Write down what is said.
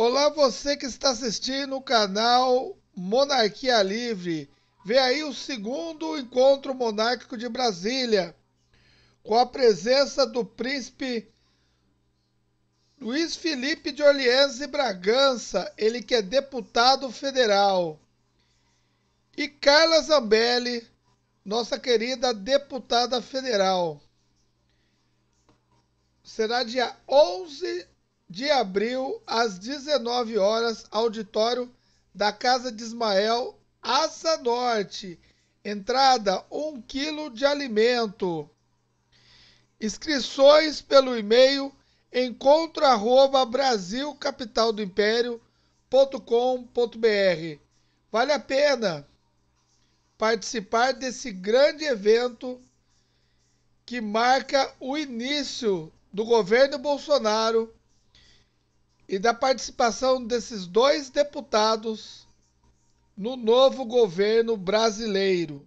Olá, você que está assistindo o canal Monarquia Livre. Vê aí o segundo encontro monárquico de Brasília, com a presença do príncipe Luiz Felipe de Orleans e Bragança, ele que é deputado federal, e Carla Zambelli, nossa querida deputada federal. Será dia 11 de abril, às 19 horas, auditório da Casa de Ismael, Asa Norte. Entrada: 1 quilo de alimento. Inscrições pelo e-mail encontro arroba do Vale a pena participar desse grande evento que marca o início do governo Bolsonaro e da participação desses dois deputados no novo governo brasileiro.